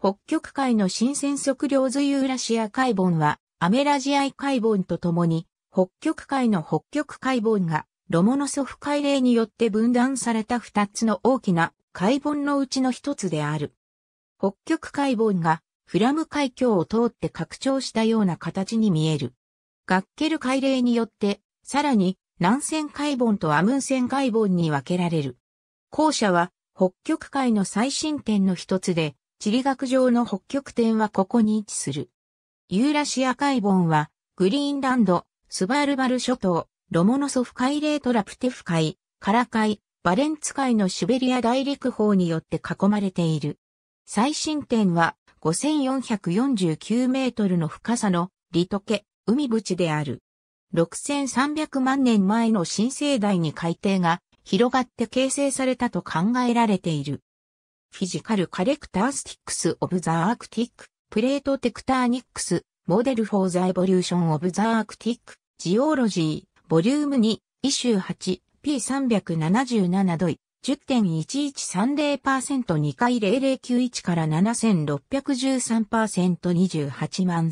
北極海の新鮮測量図ユーラシア海盆は、アメラジアイ海盆とともに、北極海の北極海盆が、ロモノソフ海嶺によって分断された二つの大きな海盆のうちの一つである。北極海盆が、フラム海峡を通って拡張したような形に見える。ガッケル海嶺によって、さらに南線海盆とアムン線海盆に分けられる。後者は北極海の最新点の一つで、地理学上の北極点はここに位置する。ユーラシア海盆は、グリーンランド、スバルバル諸島、ロモノソフ海レートラプテフ海、カラ海、バレンツ海のシベリア大陸法によって囲まれている。最深点は5449メートルの深さのリトケ、海淵である。6300万年前の新生代に海底が広がって形成されたと考えられている。フィジカルカレクタースティックスオブザアークティック、プレートテクターニックス、モデルフォーザエボリューションオブザアークティック、ジオロジー、ボリューム2、イシュー8、P377 度イ、10.1130%2 回0091から 7613%28 万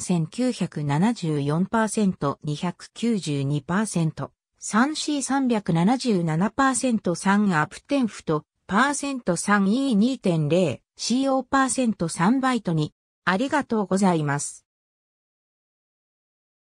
1974%292%3C377%3 アプテンフト3 e 2 0 CO%3 バイトにありがとうございます。